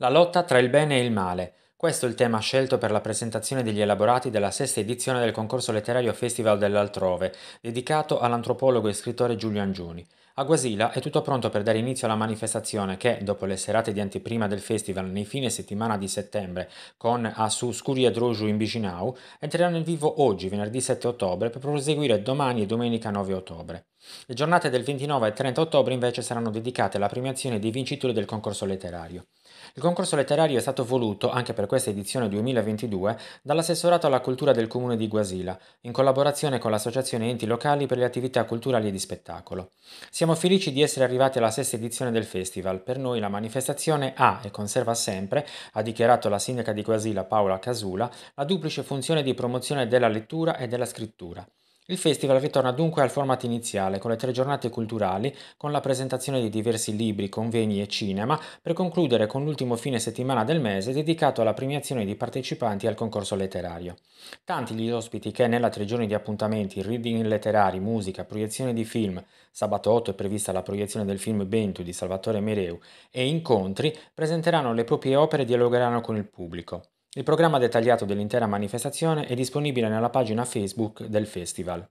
La lotta tra il bene e il male. Questo è il tema scelto per la presentazione degli elaborati della sesta edizione del concorso letterario Festival dell'Altrove, dedicato all'antropologo e scrittore Giulio Angiuni. A Guasila è tutto pronto per dare inizio alla manifestazione che, dopo le serate di anteprima del festival nei fine settimana di settembre con Asu Scuria Droju in Bicinau, entrerà nel vivo oggi, venerdì 7 ottobre, per proseguire domani e domenica 9 ottobre. Le giornate del 29 e 30 ottobre invece saranno dedicate alla premiazione dei vincitori del concorso letterario. Il concorso letterario è stato voluto, anche per questa edizione 2022, dall'assessorato alla cultura del comune di Guasila, in collaborazione con l'associazione enti locali per le attività culturali e di spettacolo. Siamo siamo felici di essere arrivati alla sesta edizione del festival. Per noi la manifestazione ha e conserva sempre, ha dichiarato la sindaca di Quasila Paola Casula, la duplice funzione di promozione della lettura e della scrittura. Il festival ritorna dunque al format iniziale con le tre giornate culturali, con la presentazione di diversi libri, convegni e cinema, per concludere con l'ultimo fine settimana del mese dedicato alla premiazione di partecipanti al concorso letterario. Tanti gli ospiti che nella tre giorni di appuntamenti, reading letterari, musica, proiezione di film, sabato 8 è prevista la proiezione del film Bentu di Salvatore Mereu e incontri, presenteranno le proprie opere e dialogheranno con il pubblico. Il programma dettagliato dell'intera manifestazione è disponibile nella pagina Facebook del festival.